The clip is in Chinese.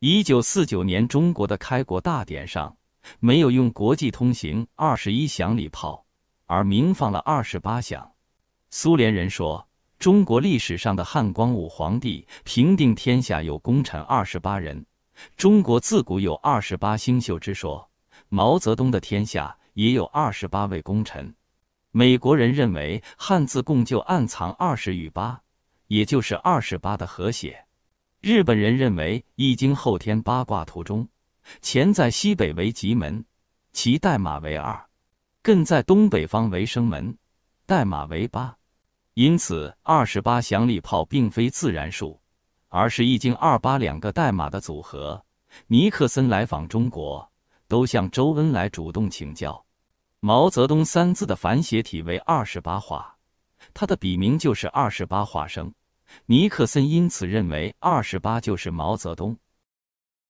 一九四九年，中国的开国大典上没有用国际通行二十一响礼炮，而鸣放了二十八响。苏联人说，中国历史上的汉光武皇帝平定天下有功臣二十八人。中国自古有二十八星宿之说，毛泽东的天下也有二十八位功臣。美国人认为，汉字“共”就暗藏二十与八，也就是二十八的和谐。日本人认为《易经》后天八卦图中，乾在西北为吉门，其代码为二；艮在东北方为生门，代码为八。因此，二十八响礼炮并非自然数，而是《易经》二八两个代码的组合。尼克森来访中国，都向周恩来主动请教。毛泽东三字的繁写体为二十八画，他的笔名就是二十八画生。尼克森因此认为，二十八就是毛泽东。